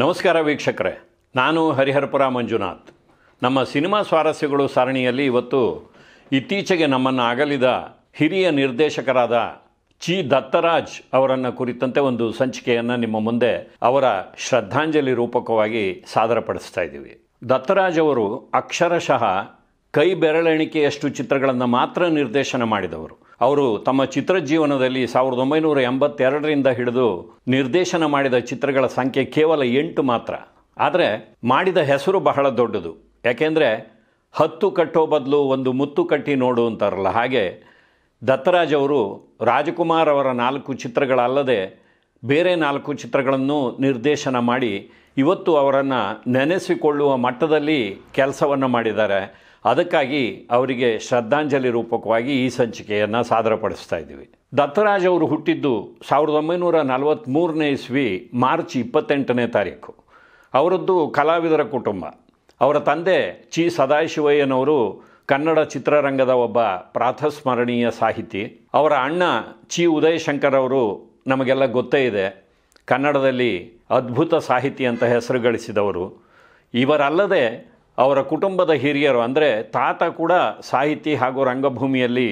ನಮಸ್ಕಾರ ವೀಕ್ಷಕರೇ ನಾನು ಹರಿಹರಪುರ ಮಂಜುನಾಥ್ ನಮ್ಮ ಸಿನಿಮಾ ಸ್ವಾರಸ್ಯಗಳು ಸರಣಿಯಲ್ಲಿ ಇವತ್ತು ಇತ್ತೀಚೆಗೆ ನಮ್ಮನ್ನು ಅಗಲಿದ ಹಿರಿಯ ನಿರ್ದೇಶಕರಾದ ಚಿ ದತ್ತರಾಜ್ ಅವರನ್ನು ಕುರಿತಂತೆ ಒಂದು ಸಂಚಿಕೆಯನ್ನು ನಿಮ್ಮ ಮುಂದೆ ಅವರ ಶ್ರದ್ಧಾಂಜಲಿ ರೂಪಕವಾಗಿ ಸಾದರಪಡಿಸ್ತಾ ಇದ್ದೀವಿ ದತ್ತರಾಜ್ ಅವರು ಅಕ್ಷರಶಃ ಕೈ ಬೆರಳೆಣಿಕೆಯಷ್ಟು ಚಿತ್ರಗಳನ್ನು ಮಾತ್ರ ನಿರ್ದೇಶನ ಮಾಡಿದವರು ಅವರು ತಮ್ಮ ಚಿತ್ರ ಜೀವನದಲ್ಲಿ ಸಾವಿರದ ಒಂಬೈನೂರ ಎಂಬತ್ತೆರಡರಿಂದ ಹಿಡಿದು ನಿರ್ದೇಶನ ಮಾಡಿದ ಚಿತ್ರಗಳ ಸಂಖ್ಯೆ ಕೇವಲ ಎಂಟು ಮಾತ್ರ ಆದರೆ ಮಾಡಿದ ಹೆಸರು ಬಹಳ ದೊಡ್ಡದು ಯಾಕೆಂದರೆ ಹತ್ತು ಕಟ್ಟೋ ಬದಲು ಒಂದು ಮುತ್ತು ಕಟ್ಟಿ ನೋಡು ಅಂತಾರಲ್ಲ ಹಾಗೆ ದತ್ತರಾಜ್ ಅವರು ರಾಜಕುಮಾರ್ ಅವರ ನಾಲ್ಕು ಚಿತ್ರಗಳಲ್ಲದೆ ಬೇರೆ ನಾಲ್ಕು ಚಿತ್ರಗಳನ್ನು ನಿರ್ದೇಶನ ಮಾಡಿ ಇವತ್ತು ಅವರನ್ನು ನೆನೆಸಿಕೊಳ್ಳುವ ಮಟ್ಟದಲ್ಲಿ ಕೆಲಸವನ್ನು ಮಾಡಿದ್ದಾರೆ ಅದಕ್ಕಾಗಿ ಅವರಿಗೆ ಶ್ರದ್ಧಾಂಜಲಿ ರೂಪಕವಾಗಿ ಈ ಸಂಚಿಕೆಯನ್ನು ಸಾದರಪಡಿಸ್ತಾ ಇದ್ದೀವಿ ದತ್ತರಾಜ್ ಅವರು ಹುಟ್ಟಿದ್ದು ಸಾವಿರದ ಒಂಬೈನೂರ ನಲವತ್ತ್ಮೂರನೇ ಇಸ್ವಿ ಮಾರ್ಚ್ ಇಪ್ಪತ್ತೆಂಟನೇ ತಾರೀಕು ಅವರದ್ದು ಕಲಾವಿದರ ಕುಟುಂಬ ಅವರ ತಂದೆ ಚಿ ಸದಾಶಿವಯ್ಯನವರು ಕನ್ನಡ ಚಿತ್ರರಂಗದ ಒಬ್ಬ ಪ್ರಾಥಸ್ಮರಣೀಯ ಸಾಹಿತಿ ಅವರ ಅಣ್ಣ ಚಿ ಉದಯ್ ಅವರು ನಮಗೆಲ್ಲ ಗೊತ್ತೇ ಇದೆ ಕನ್ನಡದಲ್ಲಿ ಅದ್ಭುತ ಸಾಹಿತಿ ಅಂತ ಹೆಸರು ಗಳಿಸಿದವರು ಇವರಲ್ಲದೆ ಅವರ ಕುಟುಂಬದ ಹಿರಿಯರು ಅಂದರೆ ತಾತ ಕೂಡ ಸಾಹಿತಿ ಹಾಗೂ ರಂಗಭೂಮಿಯಲ್ಲಿ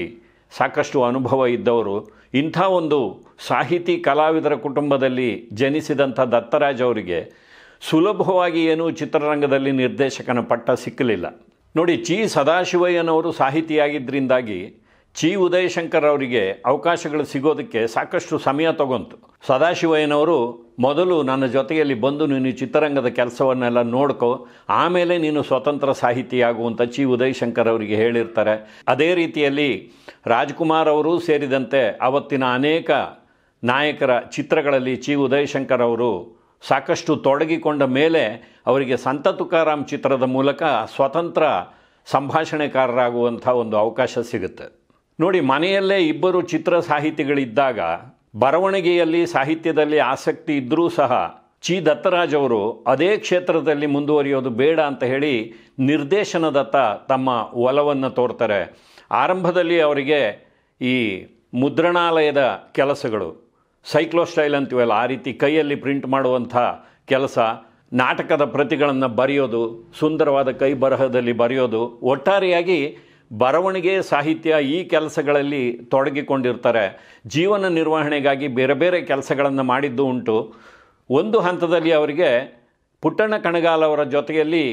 ಸಾಕಷ್ಟು ಅನುಭವ ಇದ್ದವರು ಇಂಥ ಒಂದು ಸಾಹಿತಿ ಕಲಾವಿದರ ಕುಟುಂಬದಲ್ಲಿ ಜನಿಸಿದಂಥ ದತ್ತರಾಜ್ ಅವರಿಗೆ ಸುಲಭವಾಗಿ ಏನೂ ಚಿತ್ರರಂಗದಲ್ಲಿ ನಿರ್ದೇಶಕನ ಪಟ್ಟ ಸಿಕ್ಕಲಿಲ್ಲ ನೋಡಿ ಚಿ ಸದಾಶಿವಯ್ಯನವರು ಸಾಹಿತಿಯಾಗಿದ್ದರಿಂದಾಗಿ ಚಿ ಉದಯಶಂಕರ್ ಅವರಿಗೆ ಅವಕಾಶಗಳು ಸಿಗೋದಕ್ಕೆ ಸಾಕಷ್ಟು ಸಮಯ ತಗೊಂತು ಸದಾಶಿವಯ್ಯನವರು ಮೊದಲು ನನ್ನ ಜೊತೆಯಲ್ಲಿ ಬಂದು ನೀನು ಚಿತ್ರರಂಗದ ಕೆಲಸವನ್ನೆಲ್ಲ ನೋಡ್ಕೊ ಆಮೇಲೆ ನೀನು ಸ್ವತಂತ್ರ ಸಾಹಿತಿಯಾಗುವಂತ ಅಂತ ಚಿ ಶಂಕರ್ ಅವರಿಗೆ ಹೇಳಿರ್ತಾರೆ ಅದೇ ರೀತಿಯಲ್ಲಿ ರಾಜ್ಕುಮಾರ್ ಅವರೂ ಸೇರಿದಂತೆ ಅವತ್ತಿನ ಅನೇಕ ನಾಯಕರ ಚಿತ್ರಗಳಲ್ಲಿ ಚಿ ಶಂಕರ್ ಅವರು ಸಾಕಷ್ಟು ತೊಡಗಿಕೊಂಡ ಮೇಲೆ ಅವರಿಗೆ ಸಂತ ತುಕಾರಾಮ್ ಚಿತ್ರದ ಮೂಲಕ ಸ್ವತಂತ್ರ ಸಂಭಾಷಣೆಕಾರರಾಗುವಂಥ ಒಂದು ಅವಕಾಶ ಸಿಗುತ್ತೆ ನೋಡಿ ಮನೆಯಲ್ಲೇ ಇಬ್ಬರು ಚಿತ್ರ ಸಾಹಿತಿಗಳಿದ್ದಾಗ ಬರವಣಿಗೆಯಲ್ಲಿ ಸಾಹಿತ್ಯದಲ್ಲಿ ಆಸಕ್ತಿ ಇದ್ದರೂ ಸಹ ಚಿ ದತ್ತರಾಜ್ ಅವರು ಅದೇ ಕ್ಷೇತ್ರದಲ್ಲಿ ಮುಂದುವರಿಯೋದು ಬೇಡ ಅಂತ ಹೇಳಿ ನಿರ್ದೇಶನದತ್ತ ತಮ್ಮ ಒಲವನ್ನು ತೋರ್ತಾರೆ ಆರಂಭದಲ್ಲಿ ಅವರಿಗೆ ಈ ಮುದ್ರಣಾಲಯದ ಕೆಲಸಗಳು ಸೈಕ್ಲೋಸ್ಟೈಲ್ ಅಂತೀವಲ್ಲ ಆ ರೀತಿ ಕೈಯಲ್ಲಿ ಪ್ರಿಂಟ್ ಮಾಡುವಂಥ ಕೆಲಸ ನಾಟಕದ ಪ್ರತಿಗಳನ್ನು ಬರೆಯೋದು ಸುಂದರವಾದ ಕೈ ಬರಹದಲ್ಲಿ ಬರೆಯೋದು ಒಟ್ಟಾರೆಯಾಗಿ ಬರವಣಿಗೆ ಸಾಹಿತ್ಯ ಈ ಕೆಲಸಗಳಲ್ಲಿ ತೊಡಗಿಕೊಂಡಿರ್ತಾರೆ ಜೀವನ ನಿರ್ವಹಣೆಗಾಗಿ ಬೇರೆ ಬೇರೆ ಕೆಲಸಗಳನ್ನು ಮಾಡಿದ್ದು ಉಂಟು ಒಂದು ಹಂತದಲ್ಲಿ ಅವರಿಗೆ ಪುಟ್ಟಣ್ಣ ಕಣಗಾಲ್ ಅವರ ಜೊತೆಯಲ್ಲಿ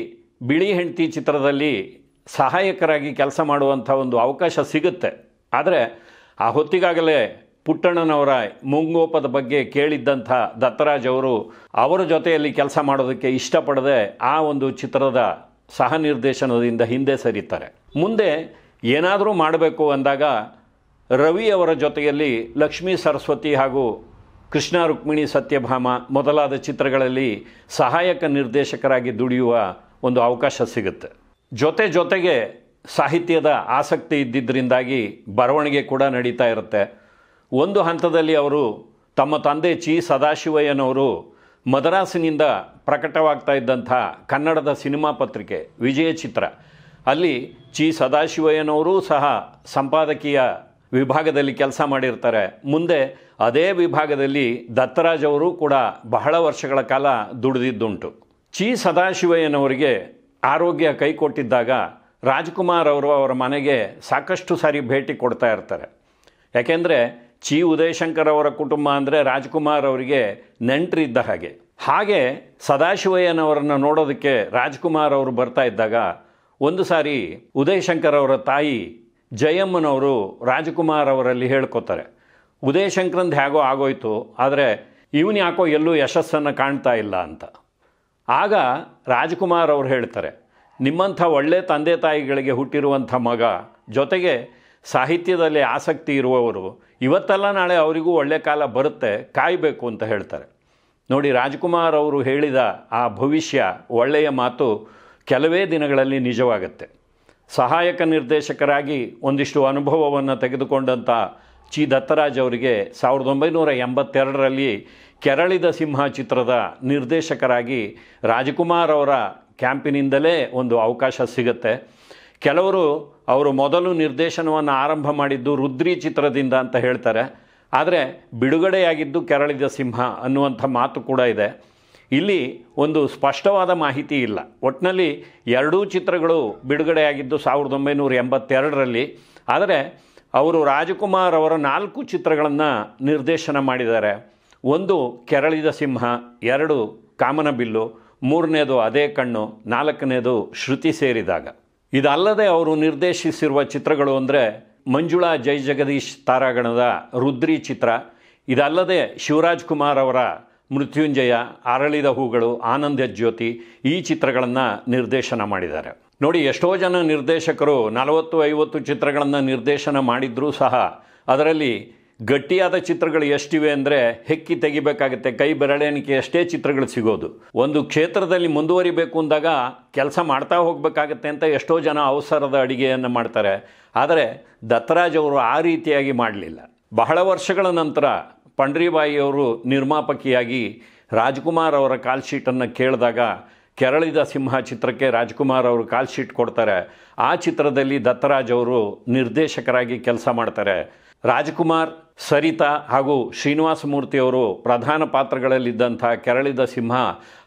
ಬಿಳಿ ಹೆಂಡತಿ ಚಿತ್ರದಲ್ಲಿ ಸಹಾಯಕರಾಗಿ ಕೆಲಸ ಮಾಡುವಂಥ ಒಂದು ಅವಕಾಶ ಸಿಗುತ್ತೆ ಆದರೆ ಆ ಹೊತ್ತಿಗಾಗಲೇ ಪುಟ್ಟಣ್ಣನವರ ಮುಂಗೋಪದ ಬಗ್ಗೆ ಕೇಳಿದ್ದಂಥ ದತ್ತರಾಜ್ ಅವರು ಅವರ ಜೊತೆಯಲ್ಲಿ ಕೆಲಸ ಮಾಡೋದಕ್ಕೆ ಇಷ್ಟಪಡದೆ ಆ ಒಂದು ಚಿತ್ರದ ಸಹ ನಿರ್ದೇಶನದಿಂದ ಹಿಂದೆ ಸರಿತಾರೆ ಮುಂದೆ ಏನಾದರೂ ಮಾಡಬೇಕು ಅಂದಾಗ ರವಿ ಅವರ ಜೊತೆಯಲ್ಲಿ ಲಕ್ಷ್ಮೀ ಸರಸ್ವತಿ ಹಾಗೂ ಕೃಷ್ಣ ರುಕ್ಮಿಣಿ ಸತ್ಯಭಾಮ ಮೊದಲಾದ ಚಿತ್ರಗಳಲ್ಲಿ ಸಹಾಯಕ ನಿರ್ದೇಶಕರಾಗಿ ದುಡಿಯುವ ಒಂದು ಅವಕಾಶ ಸಿಗುತ್ತೆ ಜೊತೆ ಜೊತೆಗೆ ಸಾಹಿತ್ಯದ ಆಸಕ್ತಿ ಇದ್ದಿದ್ದರಿಂದಾಗಿ ಬರವಣಿಗೆ ಕೂಡ ನಡೀತಾ ಇರುತ್ತೆ ಒಂದು ಹಂತದಲ್ಲಿ ಅವರು ತಮ್ಮ ತಂದೆ ಚಿ ಸದಾಶಿವಯ್ಯನವರು ಮದ್ರಾಸಿನಿಂದ ಪ್ರಕಟವಾಗ್ತಾ ಇದ್ದಂಥ ಕನ್ನಡದ ಸಿನಿಮಾ ಪತ್ರಿಕೆ ವಿಜಯ ಚಿತ್ರ ಅಲ್ಲಿ ಚಿ ಸದಾಶಿವಯ್ಯನವರೂ ಸಹ ಸಂಪಾದಕೀಯ ವಿಭಾಗದಲ್ಲಿ ಕೆಲಸ ಮಾಡಿರ್ತಾರೆ ಮುಂದೆ ಅದೇ ವಿಭಾಗದಲ್ಲಿ ದತ್ತರಾಜ್ ಅವರು ಕೂಡ ಬಹಳ ವರ್ಷಗಳ ಕಾಲ ದುಡಿದಿದ್ದುಂಟು ಚಿ ಸದಾಶಿವಯ್ಯನವರಿಗೆ ಆರೋಗ್ಯ ಕೈಕೊಟ್ಟಿದ್ದಾಗ ರಾಜ್ಕುಮಾರ್ ಅವರು ಅವರ ಮನೆಗೆ ಸಾಕಷ್ಟು ಸಾರಿ ಭೇಟಿ ಕೊಡ್ತಾ ಇರ್ತಾರೆ ಯಾಕೆಂದರೆ ಚಿ ಉದಯಶಂಕರ್ ಅವರ ಕುಟುಂಬ ಅಂದರೆ ರಾಜ್ಕುಮಾರ್ ಅವರಿಗೆ ನೆಂಟರಿದ್ದ ಹಾಗೆ ಹಾಗೆ ಸದಾಶಿವಯ್ಯನವರನ್ನು ನೋಡೋದಕ್ಕೆ ರಾಜ್ಕುಮಾರ್ ಅವರು ಬರ್ತಾ ಇದ್ದಾಗ ಒಂದು ಸಾರಿ ಶಂಕರ್ ಅವರ ತಾಯಿ ಜಯಮ್ಮನವರು ರಾಜಕುಮಾರ್ ಅವರಲ್ಲಿ ಹೇಳ್ಕೊತಾರೆ ಉದಯಶಂಕರಂದು ಹೇಗೋ ಆಗೋಯ್ತು ಆದರೆ ಇವನು ಯಾಕೋ ಎಲ್ಲೂ ಯಶಸ್ಸನ್ನು ಕಾಣ್ತಾ ಇಲ್ಲ ಅಂತ ಆಗ ರಾಜ್ಕುಮಾರ್ ಅವರು ಹೇಳ್ತಾರೆ ನಿಮ್ಮಂಥ ಒಳ್ಳೆ ತಂದೆ ತಾಯಿಗಳಿಗೆ ಹುಟ್ಟಿರುವಂಥ ಮಗ ಜೊತೆಗೆ ಸಾಹಿತ್ಯದಲ್ಲಿ ಆಸಕ್ತಿ ಇರುವವರು ಇವತ್ತೆಲ್ಲ ನಾಳೆ ಅವರಿಗೂ ಒಳ್ಳೆ ಕಾಲ ಬರುತ್ತೆ ಕಾಯಬೇಕು ಅಂತ ಹೇಳ್ತಾರೆ ನೋಡಿ ರಾಜ್ಕುಮಾರ್ ಅವರು ಹೇಳಿದ ಆ ಭವಿಷ್ಯ ಒಳ್ಳೆಯ ಮಾತು ಕೆಲವೇ ದಿನಗಳಲ್ಲಿ ನಿಜವಾಗುತ್ತೆ ಸಹಾಯಕ ನಿರ್ದೇಶಕರಾಗಿ ಒಂದಿಷ್ಟು ಅನುಭವವನ್ನು ತೆಗೆದುಕೊಂಡಂಥ ಚಿ ದತ್ತರಾಜ್ ಅವರಿಗೆ ಸಾವಿರದ ಒಂಬೈನೂರ ಎಂಬತ್ತೆರಡರಲ್ಲಿ ಕೆರಳಿದ ಸಿಂಹ ಚಿತ್ರದ ನಿರ್ದೇಶಕರಾಗಿ ರಾಜಕುಮಾರ್ ಅವರ ಕ್ಯಾಂಪಿನಿಂದಲೇ ಒಂದು ಅವಕಾಶ ಸಿಗುತ್ತೆ ಕೆಲವರು ಅವರು ಮೊದಲು ನಿರ್ದೇಶನವನ್ನು ಆರಂಭ ಮಾಡಿದ್ದು ರುದ್ರಿ ಚಿತ್ರದಿಂದ ಅಂತ ಹೇಳ್ತಾರೆ ಆದರೆ ಬಿಡುಗಡೆಯಾಗಿದ್ದು ಕೆರಳಿದ ಸಿಂಹ ಅನ್ನುವಂಥ ಮಾತು ಕೂಡ ಇದೆ ಇಲ್ಲಿ ಒಂದು ಸ್ಪಷ್ಟವಾದ ಮಾಹಿತಿ ಇಲ್ಲ ಒಟ್ಟಿನಲ್ಲಿ ಎರಡೂ ಚಿತ್ರಗಳು ಬಿಡುಗಡೆಯಾಗಿದ್ದು ಸಾವಿರದ ಒಂಬೈನೂರ ಎಂಬತ್ತೆರಡರಲ್ಲಿ ಆದರೆ ಅವರು ರಾಜಕುಮಾರ್ ಅವರ ನಾಲ್ಕು ಚಿತ್ರಗಳನ್ನು ನಿರ್ದೇಶನ ಮಾಡಿದ್ದಾರೆ ಒಂದು ಕೆರಳಿದ ಸಿಂಹ ಎರಡು ಕಾಮನಬಿಲ್ಲು ಮೂರನೇದು ಅದೇ ಕಣ್ಣು ನಾಲ್ಕನೇದು ಶ್ರುತಿ ಸೇರಿದಾಗ ಇದಲ್ಲದೆ ಅವರು ನಿರ್ದೇಶಿಸಿರುವ ಚಿತ್ರಗಳು ಅಂದರೆ ಮಂಜುಳಾ ಜೈ ಜಗದೀಶ್ ತಾರಾಗಣದ ರುದ್ರಿ ಚಿತ್ರ ಇದಲ್ಲದೆ ಶಿವರಾಜ್ ಕುಮಾರ್ ಅವರ ಮೃತ್ಯುಂಜಯ ಅರಳಿದ ಹೂಗಳು ಆನಂದ ಜ್ಯೋತಿ ಈ ಚಿತ್ರಗಳನ್ನು ನಿರ್ದೇಶನ ಮಾಡಿದ್ದಾರೆ ನೋಡಿ ಎಷ್ಟೋ ಜನ ನಿರ್ದೇಶಕರು ನಲವತ್ತು ಐವತ್ತು ಚಿತ್ರಗಳನ್ನು ನಿರ್ದೇಶನ ಮಾಡಿದ್ರೂ ಸಹ ಅದರಲ್ಲಿ ಗಟ್ಟಿಯಾದ ಚಿತ್ರಗಳು ಎಷ್ಟಿವೆ ಅಂದರೆ ಹೆಕ್ಕಿ ತೆಗಿಬೇಕಾಗುತ್ತೆ ಕೈ ಬೆರಳೆಣಿಕೆ ಎಷ್ಟೇ ಚಿತ್ರಗಳು ಸಿಗೋದು ಒಂದು ಕ್ಷೇತ್ರದಲ್ಲಿ ಮುಂದುವರಿಬೇಕು ಅಂದಾಗ ಕೆಲಸ ಮಾಡ್ತಾ ಹೋಗಬೇಕಾಗತ್ತೆ ಅಂತ ಎಷ್ಟೋ ಜನ ಅವಸರದ ಅಡಿಗೆಯನ್ನು ಮಾಡ್ತಾರೆ ಆದರೆ ದತ್ತರಾಜ್ ಅವರು ಆ ರೀತಿಯಾಗಿ ಮಾಡಲಿಲ್ಲ ಬಹಳ ವರ್ಷಗಳ ನಂತರ ಪಂಡ್ರಿಬಾಯಿಯವರು ನಿರ್ಮಾಪಕಿಯಾಗಿ ರಾಜ್ಕುಮಾರ್ ಅವರ ಕಾಲ್ಶೀಟನ್ನು ಕೇಳಿದಾಗ ಕೆರಳಿದ ಸಿಂಹ ಚಿತ್ರಕ್ಕೆ ರಾಜ್ಕುಮಾರ್ ಅವರು ಕಾಲ್ಶೀಟ್ ಕೊಡ್ತಾರೆ ಆ ಚಿತ್ರದಲ್ಲಿ ದತ್ತರಾಜ್ ಅವರು ನಿರ್ದೇಶಕರಾಗಿ ಕೆಲಸ ಮಾಡ್ತಾರೆ ರಾಜ್ಕುಮಾರ್ ಸರಿತಾ ಹಾಗೂ ಶ್ರೀನಿವಾಸಮೂರ್ತಿಯವರು ಪ್ರಧಾನ ಪಾತ್ರಗಳಲ್ಲಿದ್ದಂಥ ಕೆರಳಿದ ಸಿಂಹ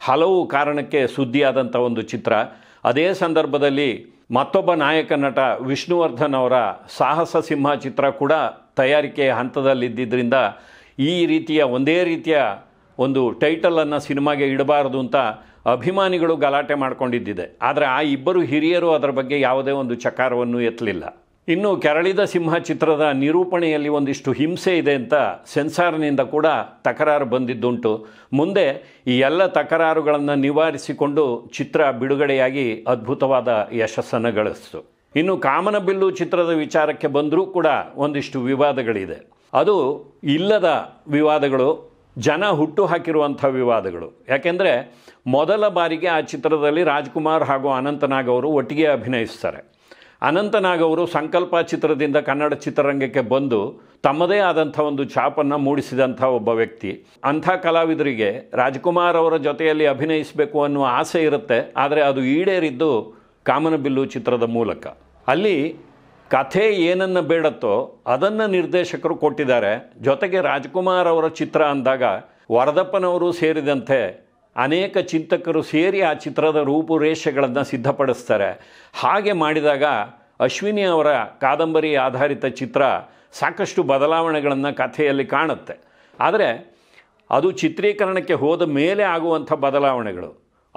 ಹಲವು ಕಾರಣಕ್ಕೆ ಸುದ್ದಿಯಾದಂಥ ಒಂದು ಚಿತ್ರ ಅದೇ ಸಂದರ್ಭದಲ್ಲಿ ಮತ್ತೊಬ್ಬ ನಾಯಕ ನಟ ವಿಷ್ಣುವರ್ಧನ್ ಅವರ ಸಾಹಸ ಸಿಂಹ ಚಿತ್ರ ಕೂಡ ತಯಾರಿಕೆಯ ಹಂತದಲ್ಲಿದ್ದರಿಂದ ಈ ರೀತಿಯ ಒಂದೇ ರೀತಿಯ ಒಂದು ಟೈಟಲನ್ನು ಸಿನಿಮಾಗೆ ಇಡಬಾರದು ಅಂತ ಅಭಿಮಾನಿಗಳು ಗಲಾಟೆ ಮಾಡಿಕೊಂಡಿದ್ದಿದೆ ಆದರೆ ಆ ಇಬ್ಬರು ಹಿರಿಯರು ಅದರ ಬಗ್ಗೆ ಯಾವುದೇ ಒಂದು ಚಕಾರವನ್ನು ಎತ್ತಲಿಲ್ಲ ಇನ್ನು ಕೆರಳಿದ ಸಿಂಹ ಚಿತ್ರದ ನಿರೂಪಣೆಯಲ್ಲಿ ಒಂದಿಷ್ಟು ಹಿಂಸೆ ಇದೆ ಅಂತ ಸೆನ್ಸಾರ್ನಿಂದ ಕೂಡ ತಕರಾರು ಬಂದಿದ್ದುಂಟು ಮುಂದೆ ಈ ಎಲ್ಲ ತಕರಾರುಗಳನ್ನು ನಿವಾರಿಸಿಕೊಂಡು ಚಿತ್ರ ಬಿಡುಗಡೆಯಾಗಿ ಅದ್ಭುತವಾದ ಯಶಸ್ಸನ್ನು ಗಳಿಸ್ತು ಇನ್ನು ಕಾಮನಬಿಲ್ಲು ಚಿತ್ರದ ವಿಚಾರಕ್ಕೆ ಬಂದರೂ ಕೂಡ ಒಂದಿಷ್ಟು ವಿವಾದಗಳಿದೆ ಅದು ಇಲ್ಲದ ವಿವಾದಗಳು ಜನ ಹುಟ್ಟು ಹಾಕಿರುವಂಥ ವಿವಾದಗಳು ಯಾಕೆಂದರೆ ಮೊದಲ ಬಾರಿಗೆ ಆ ಚಿತ್ರದಲ್ಲಿ ರಾಜ್ಕುಮಾರ್ ಹಾಗೂ ಅನಂತನಾಗ್ ಅವರು ಒಟ್ಟಿಗೆ ಅಭಿನಯಿಸ್ತಾರೆ ಅವರು ಸಂಕಲ್ಪ ಚಿತ್ರದಿಂದ ಕನ್ನಡ ಚಿತ್ರರಂಗಕ್ಕೆ ಬಂದು ತಮ್ಮದೇ ಆದಂಥ ಒಂದು ಛಾಪನ್ನು ಮೂಡಿಸಿದಂಥ ಒಬ್ಬ ವ್ಯಕ್ತಿ ಅಂಥ ಕಲಾವಿದರಿಗೆ ರಾಜ್ಕುಮಾರ್ ಅವರ ಜೊತೆಯಲ್ಲಿ ಅಭಿನಯಿಸಬೇಕು ಅನ್ನುವ ಆಸೆ ಇರುತ್ತೆ ಆದರೆ ಅದು ಈಡೇರಿದ್ದು ಕಾಮನಬಿಲ್ಲು ಚಿತ್ರದ ಮೂಲಕ ಅಲ್ಲಿ ಕಥೆ ಏನನ್ನು ಬೇಡತ್ತೋ ಅದನ್ನು ನಿರ್ದೇಶಕರು ಕೊಟ್ಟಿದ್ದಾರೆ ಜೊತೆಗೆ ರಾಜ್ಕುಮಾರ್ ಅವರ ಚಿತ್ರ ಅಂದಾಗ ವರದಪ್ಪನವರು ಸೇರಿದಂತೆ ಅನೇಕ ಚಿಂತಕರು ಸೇರಿ ಆ ಚಿತ್ರದ ರೂಪುರೇಷೆಗಳನ್ನು ಸಿದ್ಧಪಡಿಸ್ತಾರೆ ಹಾಗೆ ಮಾಡಿದಾಗ ಅಶ್ವಿನಿ ಅವರ ಕಾದಂಬರಿ ಆಧಾರಿತ ಚಿತ್ರ ಸಾಕಷ್ಟು ಬದಲಾವಣೆಗಳನ್ನು ಕಥೆಯಲ್ಲಿ ಕಾಣುತ್ತೆ ಆದರೆ ಅದು ಚಿತ್ರೀಕರಣಕ್ಕೆ ಹೋದ ಮೇಲೆ ಆಗುವಂಥ ಬದಲಾವಣೆಗಳು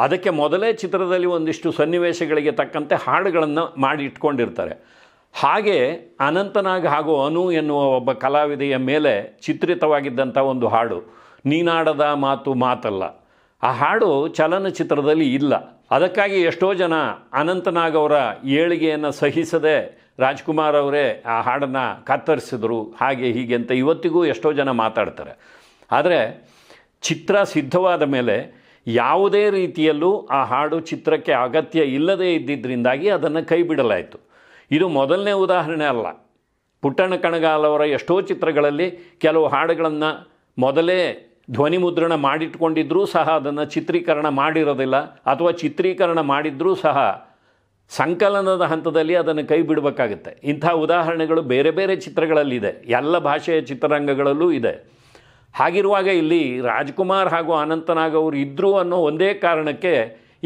ಅದಕ್ಕೆ ಮೊದಲೇ ಚಿತ್ರದಲ್ಲಿ ಒಂದಿಷ್ಟು ಸನ್ನಿವೇಶಗಳಿಗೆ ತಕ್ಕಂತೆ ಹಾಡುಗಳನ್ನು ಮಾಡಿ ಇಟ್ಕೊಂಡಿರ್ತಾರೆ ಹಾಗೆ ಅನಂತನಾಗ್ ಹಾಗೂ ಅನು ಎನ್ನುವ ಒಬ್ಬ ಕಲಾವಿದೆಯ ಮೇಲೆ ಚಿತ್ರಿತವಾಗಿದ್ದಂಥ ಒಂದು ಹಾಡು ನೀನಾಡದ ಮಾತು ಮಾತಲ್ಲ ಆ ಹಾಡು ಚಲನಚಿತ್ರದಲ್ಲಿ ಇಲ್ಲ ಅದಕ್ಕಾಗಿ ಎಷ್ಟೋ ಜನ ಅನಂತನಾಗ್ ಅವರ ಏಳಿಗೆಯನ್ನು ಸಹಿಸದೆ ರಾಜ್ಕುಮಾರ್ ಅವರೇ ಆ ಹಾಡನ್ನು ಕತ್ತರಿಸಿದರು ಹಾಗೆ ಹೀಗೆ ಅಂತ ಇವತ್ತಿಗೂ ಎಷ್ಟೋ ಜನ ಮಾತಾಡ್ತಾರೆ ಆದರೆ ಚಿತ್ರ ಸಿದ್ಧವಾದ ಮೇಲೆ ಯಾವುದೇ ರೀತಿಯಲ್ಲೂ ಆ ಹಾಡು ಚಿತ್ರಕ್ಕೆ ಅಗತ್ಯ ಇಲ್ಲದೇ ಇದ್ದಿದ್ದರಿಂದಾಗಿ ಅದನ್ನು ಕೈ ಬಿಡಲಾಯಿತು ಇದು ಮೊದಲನೇ ಉದಾಹರಣೆ ಅಲ್ಲ ಪುಟ್ಟಣ್ಣ ಕಣಗಾಲ್ ಅವರ ಎಷ್ಟೋ ಚಿತ್ರಗಳಲ್ಲಿ ಕೆಲವು ಹಾಡುಗಳನ್ನು ಮೊದಲೇ ಧ್ವನಿ ಮುದ್ರಣ ಮಾಡಿಟ್ಕೊಂಡಿದ್ದರೂ ಸಹ ಅದನ್ನು ಚಿತ್ರೀಕರಣ ಮಾಡಿರೋದಿಲ್ಲ ಅಥವಾ ಚಿತ್ರೀಕರಣ ಮಾಡಿದ್ರೂ ಸಹ ಸಂಕಲನದ ಹಂತದಲ್ಲಿ ಅದನ್ನು ಕೈ ಬಿಡಬೇಕಾಗುತ್ತೆ ಇಂಥ ಉದಾಹರಣೆಗಳು ಬೇರೆ ಬೇರೆ ಚಿತ್ರಗಳಲ್ಲಿದೆ ಎಲ್ಲ ಭಾಷೆಯ ಚಿತ್ರರಂಗಗಳಲ್ಲೂ ಇದೆ ಹಾಗಿರುವಾಗ ಇಲ್ಲಿ ರಾಜ್ಕುಮಾರ್ ಹಾಗೂ ಅನಂತನಾಗ್ ಅವರು ಇದ್ದರು ಅನ್ನೋ ಒಂದೇ ಕಾರಣಕ್ಕೆ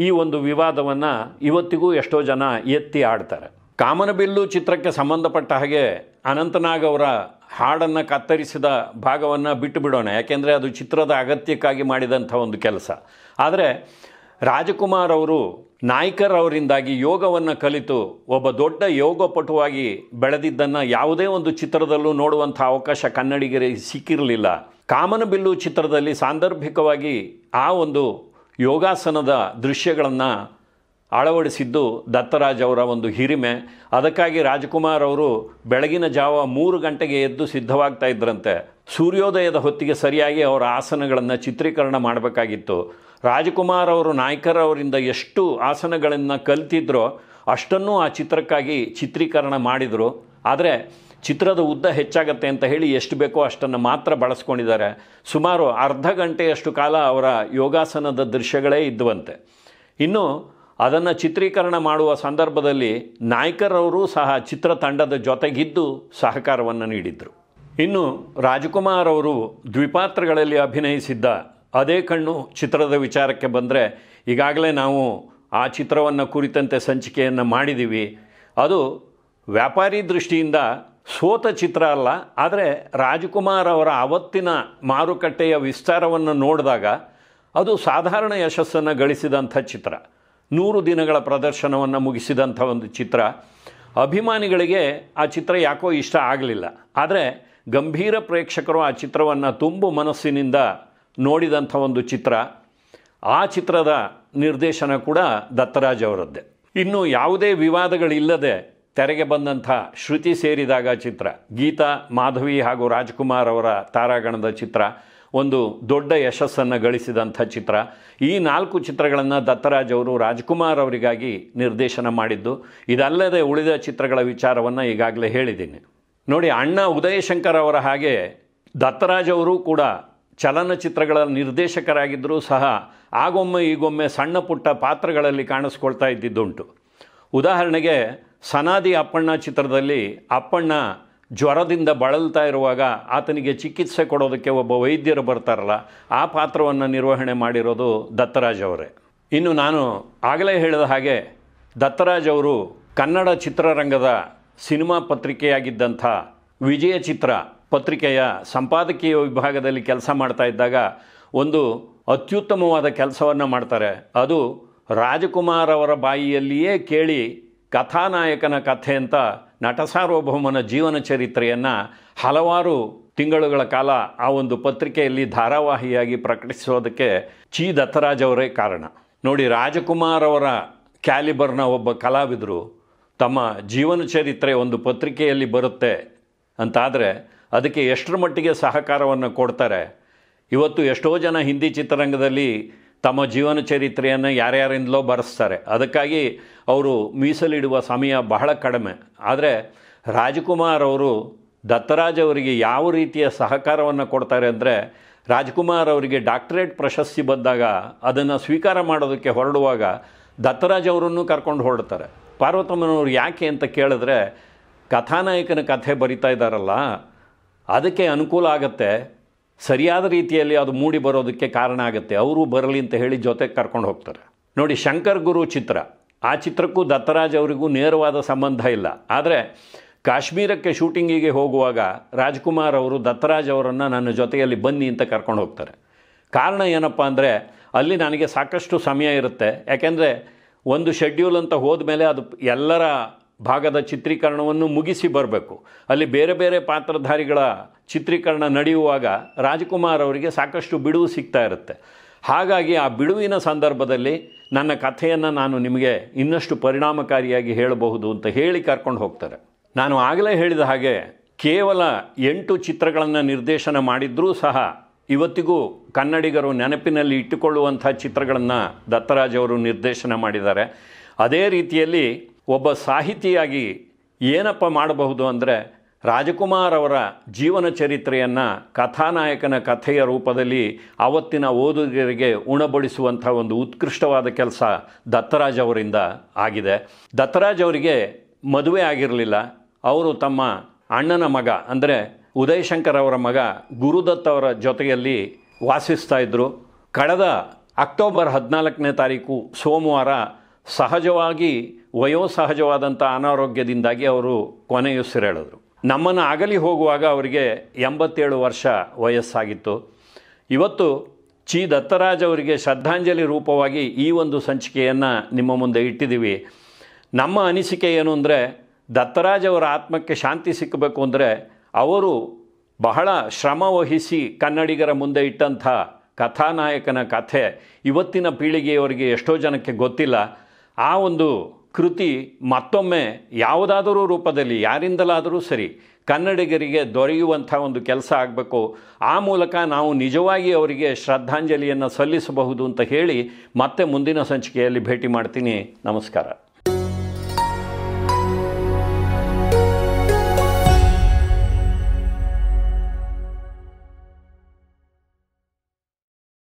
ಈ ಒಂದು ವಿವಾದವನ್ನು ಇವತ್ತಿಗೂ ಎಷ್ಟೋ ಜನ ಎತ್ತಿ ಆಡ್ತಾರೆ ಕಾಮನಬಿಲ್ಲು ಚಿತ್ರಕ್ಕೆ ಸಂಬಂಧಪಟ್ಟ ಹಾಗೆ ಅನಂತನಾಗ್ ಅವರ ಹಾಡನ್ನು ಕತ್ತರಿಸಿದ ಭಾಗವನ್ನು ಬಿಟ್ಟು ಬಿಡೋಣ ಯಾಕೆಂದರೆ ಅದು ಚಿತ್ರದ ಅಗತ್ಯಕ್ಕಾಗಿ ಮಾಡಿದಂಥ ಒಂದು ಕೆಲಸ ಆದರೆ ರಾಜಕುಮಾರ್ ಅವರು ಅವರಿಂದಾಗಿ ಯೋಗವನ್ನು ಕಲಿತು ಒಬ್ಬ ದೊಡ್ಡ ಯೋಗಪಟುವಾಗಿ ಬೆಳೆದಿದ್ದನ್ನು ಯಾವುದೇ ಒಂದು ಚಿತ್ರದಲ್ಲೂ ನೋಡುವಂಥ ಅವಕಾಶ ಕನ್ನಡಿಗರಿಗೆ ಸಿಕ್ಕಿರಲಿಲ್ಲ ಕಾಮನಬಿಲ್ಲು ಚಿತ್ರದಲ್ಲಿ ಸಾಂದರ್ಭಿಕವಾಗಿ ಆ ಒಂದು ಯೋಗಾಸನದ ದೃಶ್ಯಗಳನ್ನು ಅಳವಡಿಸಿದ್ದು ದತ್ತರಾಜ್ ಅವರ ಒಂದು ಹಿರಿಮೆ ಅದಕ್ಕಾಗಿ ರಾಜಕುಮಾರ್ ಅವರು ಬೆಳಗಿನ ಜಾವ ಮೂರು ಗಂಟೆಗೆ ಎದ್ದು ಸಿದ್ಧವಾಗ್ತಾ ಇದ್ರಂತೆ ಸೂರ್ಯೋದಯದ ಹೊತ್ತಿಗೆ ಸರಿಯಾಗಿ ಅವರ ಆಸನಗಳನ್ನು ಚಿತ್ರೀಕರಣ ಮಾಡಬೇಕಾಗಿತ್ತು ರಾಜಕುಮಾರ್ ಅವರು ನಾಯ್ಕರವರಿಂದ ಎಷ್ಟು ಆಸನಗಳನ್ನು ಕಲ್ತಿದ್ರೋ ಅಷ್ಟನ್ನೂ ಆ ಚಿತ್ರಕ್ಕಾಗಿ ಚಿತ್ರೀಕರಣ ಮಾಡಿದರು ಆದರೆ ಚಿತ್ರದ ಉದ್ದ ಹೆಚ್ಚಾಗತ್ತೆ ಅಂತ ಹೇಳಿ ಎಷ್ಟು ಬೇಕೋ ಅಷ್ಟನ್ನು ಮಾತ್ರ ಬಳಸ್ಕೊಂಡಿದ್ದಾರೆ ಸುಮಾರು ಅರ್ಧ ಗಂಟೆಯಷ್ಟು ಕಾಲ ಅವರ ಯೋಗಾಸನದ ದೃಶ್ಯಗಳೇ ಇದ್ದುವಂತೆ ಇನ್ನು ಅದನ್ನು ಚಿತ್ರೀಕರಣ ಮಾಡುವ ಸಂದರ್ಭದಲ್ಲಿ ನಾಯ್ಕರವರು ಸಹ ಚಿತ್ರತಂಡದ ಜೊತೆಗಿದ್ದು ಸಹಕಾರವನ್ನು ನೀಡಿದರು ಇನ್ನು ರಾಜಕುಮಾರ್ ಅವರು ದ್ವಿಪಾತ್ರಗಳಲ್ಲಿ ಅಭಿನಯಿಸಿದ್ದ ಅದೇ ಕಣ್ಣು ಚಿತ್ರದ ವಿಚಾರಕ್ಕೆ ಬಂದರೆ ಈಗಾಗಲೇ ನಾವು ಆ ಚಿತ್ರವನ್ನು ಕುರಿತಂತೆ ಸಂಚಿಕೆಯನ್ನು ಮಾಡಿದ್ದೀವಿ ಅದು ವ್ಯಾಪಾರಿ ದೃಷ್ಟಿಯಿಂದ ಸೋತ ಚಿತ್ರ ಅಲ್ಲ ಆದರೆ ರಾಜಕುಮಾರ್ ಅವರ ಆವತ್ತಿನ ಮಾರುಕಟ್ಟೆಯ ವಿಸ್ತಾರವನ್ನು ನೋಡಿದಾಗ ಅದು ಸಾಧಾರಣ ಯಶಸ್ಸನ್ನು ಗಳಿಸಿದಂಥ ಚಿತ್ರ ನೂರು ದಿನಗಳ ಪ್ರದರ್ಶನವನ್ನು ಮುಗಿಸಿದಂಥ ಒಂದು ಚಿತ್ರ ಅಭಿಮಾನಿಗಳಿಗೆ ಆ ಚಿತ್ರ ಯಾಕೋ ಇಷ್ಟ ಆಗಲಿಲ್ಲ ಆದರೆ ಗಂಭೀರ ಪ್ರೇಕ್ಷಕರು ಆ ಚಿತ್ರವನ್ನು ತುಂಬು ಮನಸ್ಸಿನಿಂದ ನೋಡಿದಂಥ ಒಂದು ಚಿತ್ರ ಆ ಚಿತ್ರದ ನಿರ್ದೇಶನ ಕೂಡ ದತ್ತರಾಜ್ ಅವರದ್ದೇ ಇನ್ನು ಯಾವುದೇ ವಿವಾದಗಳಿಲ್ಲದೆ ತೆರೆಗೆ ಬಂದಂಥ ಶ್ರುತಿ ಸೇರಿದಾಗ ಚಿತ್ರ ಗೀತಾ ಮಾಧವಿ ಹಾಗೂ ರಾಜ್ಕುಮಾರ್ ಅವರ ತಾರಾಗಣದ ಚಿತ್ರ ಒಂದು ದೊಡ್ಡ ಯಶಸ್ಸನ್ನು ಗಳಿಸಿದಂಥ ಚಿತ್ರ ಈ ನಾಲ್ಕು ಚಿತ್ರಗಳನ್ನು ದತ್ತರಾಜ್ ಅವರು ರಾಜ್ಕುಮಾರ್ ಅವರಿಗಾಗಿ ನಿರ್ದೇಶನ ಮಾಡಿದ್ದು ಇದಲ್ಲದೆ ಉಳಿದ ಚಿತ್ರಗಳ ವಿಚಾರವನ್ನು ಈಗಾಗಲೇ ಹೇಳಿದ್ದೀನಿ ನೋಡಿ ಅಣ್ಣ ಉದಯಶಂಕರ್ ಅವರ ಹಾಗೆ ದತ್ತರಾಜ್ ಅವರು ಕೂಡ ಚಲನಚಿತ್ರಗಳ ನಿರ್ದೇಶಕರಾಗಿದ್ದರೂ ಸಹ ಆಗೊಮ್ಮೆ ಈಗೊಮ್ಮೆ ಸಣ್ಣ ಪುಟ್ಟ ಪಾತ್ರಗಳಲ್ಲಿ ಕಾಣಿಸ್ಕೊಳ್ತಾ ಇದ್ದಿದ್ದುಂಟು ಉದಾಹರಣೆಗೆ ಸನಾದಿ ಅಪ್ಪಣ್ಣ ಚಿತ್ರದಲ್ಲಿ ಅಪ್ಪಣ್ಣ ಜ್ವರದಿಂದ ಬಳಲ್ತಾ ಇರುವಾಗ ಆತನಿಗೆ ಚಿಕಿತ್ಸೆ ಕೊಡೋದಕ್ಕೆ ಒಬ್ಬ ವೈದ್ಯರು ಬರ್ತಾರಲ್ಲ ಆ ಪಾತ್ರವನ್ನು ನಿರ್ವಹಣೆ ಮಾಡಿರೋದು ದತ್ತರಾಜ್ ಅವರೇ ಇನ್ನು ನಾನು ಆಗಲೇ ಹೇಳಿದ ಹಾಗೆ ದತ್ತರಾಜ್ ಅವರು ಕನ್ನಡ ಚಿತ್ರರಂಗದ ಸಿನಿಮಾ ಪತ್ರಿಕೆಯಾಗಿದ್ದಂಥ ವಿಜಯ ಚಿತ್ರ ಪತ್ರಿಕೆಯ ಸಂಪಾದಕೀಯ ವಿಭಾಗದಲ್ಲಿ ಕೆಲಸ ಮಾಡ್ತಾ ಇದ್ದಾಗ ಒಂದು ಅತ್ಯುತ್ತಮವಾದ ಕೆಲಸವನ್ನು ಮಾಡ್ತಾರೆ ಅದು ರಾಜಕುಮಾರ್ ಅವರ ಬಾಯಿಯಲ್ಲಿಯೇ ಕೇಳಿ ಕಥಾನಾಯಕನ ಕಥೆ ಅಂತ ನಟ ಸಾರ್ವಭೌಮನ ಜೀವನ ಚರಿತ್ರೆಯನ್ನು ಹಲವಾರು ತಿಂಗಳುಗಳ ಕಾಲ ಆ ಒಂದು ಪತ್ರಿಕೆಯಲ್ಲಿ ಧಾರಾವಾಹಿಯಾಗಿ ಪ್ರಕಟಿಸೋದಕ್ಕೆ ಚಿ ದತ್ತರಾಜ್ ಅವರೇ ಕಾರಣ ನೋಡಿ ರಾಜಕುಮಾರ್ ಅವರ ಕ್ಯಾಲಿಬರ್ನ ಒಬ್ಬ ಕಲಾವಿದರು ತಮ್ಮ ಜೀವನ ಚರಿತ್ರೆ ಒಂದು ಪತ್ರಿಕೆಯಲ್ಲಿ ಬರುತ್ತೆ ಅಂತಾದರೆ ಅದಕ್ಕೆ ಎಷ್ಟರ ಮಟ್ಟಿಗೆ ಸಹಕಾರವನ್ನು ಕೊಡ್ತಾರೆ ಇವತ್ತು ಎಷ್ಟೋ ಜನ ಹಿಂದಿ ಚಿತ್ರರಂಗದಲ್ಲಿ ತಮ್ಮ ಜೀವನ ಚರಿತ್ರೆಯನ್ನು ಯಾರ್ಯಾರಿಂದಲೋ ಬರೆಸ್ತಾರೆ ಅದಕ್ಕಾಗಿ ಅವರು ಮೀಸಲಿಡುವ ಸಮಯ ಬಹಳ ಕಡಿಮೆ ಆದರೆ ರಾಜ್ಕುಮಾರ್ ಅವರು ದತ್ತರಾಜ್ ಅವರಿಗೆ ಯಾವ ರೀತಿಯ ಸಹಕಾರವನ್ನು ಕೊಡ್ತಾರೆ ಅಂದರೆ ರಾಜ್ಕುಮಾರ್ ಅವರಿಗೆ ಡಾಕ್ಟರೇಟ್ ಪ್ರಶಸ್ತಿ ಬಂದಾಗ ಅದನ್ನು ಸ್ವೀಕಾರ ಮಾಡೋದಕ್ಕೆ ಹೊರಡುವಾಗ ದತ್ತರಾಜ್ ಅವರನ್ನು ಕರ್ಕೊಂಡು ಹೊರಡ್ತಾರೆ ಪಾರ್ವತಮ್ಮನವರು ಯಾಕೆ ಅಂತ ಕೇಳಿದ್ರೆ ಕಥಾನಾಯಕನ ಕಥೆ ಬರಿತಾ ಇದ್ದಾರಲ್ಲ ಅದಕ್ಕೆ ಅನುಕೂಲ ಆಗುತ್ತೆ ಸರಿಯಾದ ರೀತಿಯಲ್ಲಿ ಅದು ಮೂಡಿ ಬರೋದಕ್ಕೆ ಕಾರಣ ಆಗುತ್ತೆ ಅವರು ಬರಲಿ ಅಂತ ಹೇಳಿ ಜೊತೆಗೆ ಕರ್ಕೊಂಡು ಹೋಗ್ತಾರೆ ನೋಡಿ ಶಂಕರ್ ಗುರು ಚಿತ್ರ ಆ ಚಿತ್ರಕ್ಕೂ ದತ್ತರಾಜ್ ಅವರಿಗೂ ನೇರವಾದ ಸಂಬಂಧ ಇಲ್ಲ ಆದರೆ ಕಾಶ್ಮೀರಕ್ಕೆ ಶೂಟಿಂಗಿಗೆ ಹೋಗುವಾಗ ರಾಜ್ಕುಮಾರ್ ಅವರು ದತ್ತರಾಜ್ ಅವರನ್ನು ನನ್ನ ಜೊತೆಯಲ್ಲಿ ಬನ್ನಿ ಅಂತ ಕರ್ಕೊಂಡು ಹೋಗ್ತಾರೆ ಕಾರಣ ಏನಪ್ಪ ಅಂದರೆ ಅಲ್ಲಿ ನನಗೆ ಸಾಕಷ್ಟು ಸಮಯ ಇರುತ್ತೆ ಯಾಕೆಂದರೆ ಒಂದು ಶೆಡ್ಯೂಲ್ ಅಂತ ಹೋದ ಮೇಲೆ ಅದು ಎಲ್ಲರ ಭಾಗದ ಚಿತ್ರೀಕರಣವನ್ನು ಮುಗಿಸಿ ಬರಬೇಕು ಅಲ್ಲಿ ಬೇರೆ ಬೇರೆ ಪಾತ್ರಧಾರಿಗಳ ಚಿತ್ರೀಕರಣ ನಡೆಯುವಾಗ ರಾಜ್ಕುಮಾರ್ ಅವರಿಗೆ ಸಾಕಷ್ಟು ಬಿಡುವು ಸಿಗ್ತಾ ಇರುತ್ತೆ ಹಾಗಾಗಿ ಆ ಬಿಡುವಿನ ಸಂದರ್ಭದಲ್ಲಿ ನನ್ನ ಕಥೆಯನ್ನು ನಾನು ನಿಮಗೆ ಇನ್ನಷ್ಟು ಪರಿಣಾಮಕಾರಿಯಾಗಿ ಹೇಳಬಹುದು ಅಂತ ಹೇಳಿ ಕರ್ಕೊಂಡು ಹೋಗ್ತಾರೆ ನಾನು ಆಗಲೇ ಹೇಳಿದ ಹಾಗೆ ಕೇವಲ ಎಂಟು ಚಿತ್ರಗಳನ್ನು ನಿರ್ದೇಶನ ಮಾಡಿದ್ರೂ ಸಹ ಇವತ್ತಿಗೂ ಕನ್ನಡಿಗರು ನೆನಪಿನಲ್ಲಿ ಇಟ್ಟುಕೊಳ್ಳುವಂಥ ಚಿತ್ರಗಳನ್ನು ದತ್ತರಾಜ್ ಅವರು ನಿರ್ದೇಶನ ಮಾಡಿದ್ದಾರೆ ಅದೇ ರೀತಿಯಲ್ಲಿ ಒಬ್ಬ ಸಾಹಿತಿಯಾಗಿ ಏನಪ್ಪ ಮಾಡಬಹುದು ಅಂದರೆ ರಾಜಕುಮಾರ್ ಅವರ ಜೀವನ ಚರಿತ್ರೆಯನ್ನು ಕಥಾನಾಯಕನ ಕಥೆಯ ರೂಪದಲ್ಲಿ ಆವತ್ತಿನ ಓದುಗರಿಗೆ ಉಣಬಡಿಸುವಂಥ ಒಂದು ಉತ್ಕೃಷ್ಟವಾದ ಕೆಲಸ ದತ್ತರಾಜ್ ಅವರಿಂದ ಆಗಿದೆ ದತ್ತರಾಜ್ ಅವರಿಗೆ ಮದುವೆ ಆಗಿರಲಿಲ್ಲ ಅವರು ತಮ್ಮ ಅಣ್ಣನ ಮಗ ಅಂದರೆ ಉದಯಶಂಕರ್ ಅವರ ಮಗ ಗುರುದತ್ ಅವರ ಜೊತೆಯಲ್ಲಿ ವಾಸಿಸ್ತಾ ಇದ್ದರು ಕಳೆದ ಅಕ್ಟೋಬರ್ ಹದಿನಾಲ್ಕನೇ ತಾರೀಕು ಸೋಮವಾರ ಸಹಜವಾಗಿ ವಯೋಸಹಜವಾದಂಥ ಅನಾರೋಗ್ಯದಿಂದಾಗಿ ಅವರು ಕೊನೆಯುಸಿರೆಳೆದರು ನಮ್ಮನ್ನು ಅಗಲಿ ಹೋಗುವಾಗ ಅವರಿಗೆ ಎಂಬತ್ತೇಳು ವರ್ಷ ವಯಸ್ಸಾಗಿತ್ತು ಇವತ್ತು ಚಿ ದತ್ತರಾಜ್ ಅವರಿಗೆ ಶ್ರದ್ಧಾಂಜಲಿ ರೂಪವಾಗಿ ಈ ಒಂದು ಸಂಚಿಕೆಯನ್ನು ನಿಮ್ಮ ಮುಂದೆ ಇಟ್ಟಿದ್ದೀವಿ ನಮ್ಮ ಅನಿಸಿಕೆ ಏನು ಅಂದರೆ ದತ್ತರಾಜ್ ಅವರ ಆತ್ಮಕ್ಕೆ ಶಾಂತಿ ಸಿಕ್ಕಬೇಕು ಅಂದರೆ ಅವರು ಬಹಳ ಶ್ರಮ ವಹಿಸಿ ಕನ್ನಡಿಗರ ಮುಂದೆ ಇಟ್ಟಂಥ ಕಥಾನಾಯಕನ ಕಥೆ ಇವತ್ತಿನ ಪೀಳಿಗೆಯವರಿಗೆ ಎಷ್ಟೋ ಜನಕ್ಕೆ ಗೊತ್ತಿಲ್ಲ ಆ ಒಂದು ಕೃತಿ ಮತ್ತೊಮ್ಮೆ ಯಾವುದಾದರೂ ರೂಪದಲ್ಲಿ ಯಾರಿಂದಲಾದರೂ ಸರಿ ಕನ್ನಡಿಗರಿಗೆ ದೊರೆಯುವಂಥ ಒಂದು ಕೆಲಸ ಆಗಬೇಕು ಆ ಮೂಲಕ ನಾವು ನಿಜವಾಗಿ ಅವರಿಗೆ ಶ್ರದ್ಧಾಂಜಲಿಯನ್ನು ಸಲ್ಲಿಸಬಹುದು ಅಂತ ಹೇಳಿ ಮತ್ತೆ ಮುಂದಿನ ಸಂಚಿಕೆಯಲ್ಲಿ ಭೇಟಿ ಮಾಡ್ತೀನಿ ನಮಸ್ಕಾರ